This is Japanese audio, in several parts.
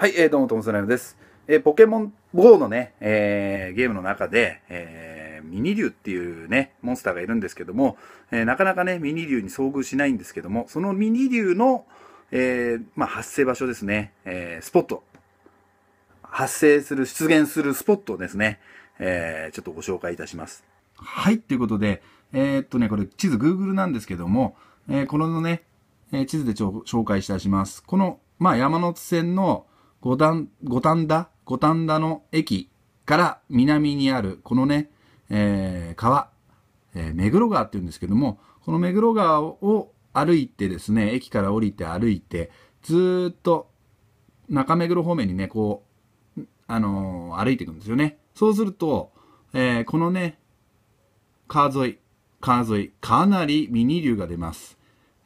はい、えー、どうも、トムスライムです。えー、ポケモン GO のね、えー、ゲームの中で、えミニ竜っていうね、モンスターがいるんですけども、えなかなかね、ミニ竜に遭遇しないんですけども、そのミニ竜の、えまあ、発生場所ですね、えスポット。発生する、出現するスポットをですね、えちょっとご紹介いたします。はい、ということで、えっとね、これ地図 Google なんですけども、えこのね、え地図で紹介いたします。この、まあ、山手線の、五反田五反田の駅から南にあるこのね、えー、川、えー、目黒川っていうんですけどもこの目黒川を歩いてですね駅から降りて歩いてずっと中目黒方面にねこう、あのー、歩いていくんですよねそうすると、えー、このね川沿い川沿いかなりミニ流が出ます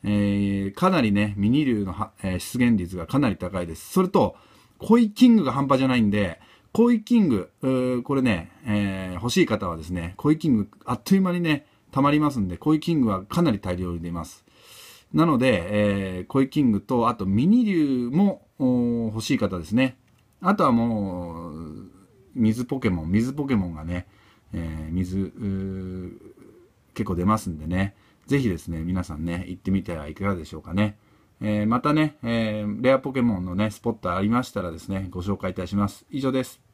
えー、かなりね、ミニ流の、えー、出現率がかなり高いです。それと、コイキングが半端じゃないんで、コイキング、これね、えー、欲しい方はですね、コイキング、あっという間にね、溜まりますんで、コイキングはかなり大量に出ます。なので、えー、コイキングと、あとミニ竜も欲しい方ですね。あとはもう、水ポケモン、水ポケモンがね、えー、水、結構出ますんでね、ぜひですね、皆さんね、行ってみてはいかがでしょうかね。えー、またね、えレアポケモンのね、スポットありましたらですね、ご紹介いたします。以上です。